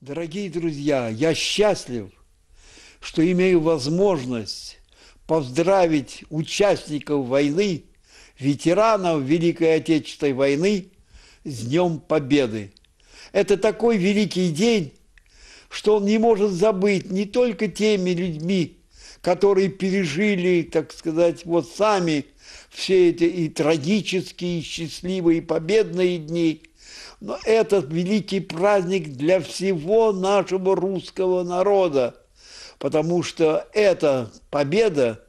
Дорогие друзья, я счастлив, что имею возможность поздравить участников войны, ветеранов Великой Отечественной войны с Днем Победы. Это такой великий день, что он не может забыть не только теми людьми, которые пережили, так сказать, вот сами все эти и трагические, и счастливые, и победные дни – но этот великий праздник для всего нашего русского народа, потому что эта победа,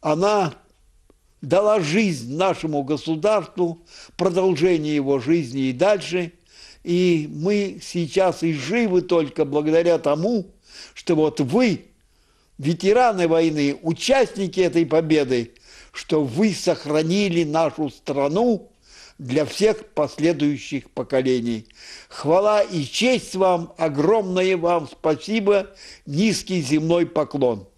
она дала жизнь нашему государству, продолжение его жизни и дальше. И мы сейчас и живы только благодаря тому, что вот вы, ветераны войны, участники этой победы, что вы сохранили нашу страну для всех последующих поколений. Хвала и честь вам, огромное вам спасибо, низкий земной поклон.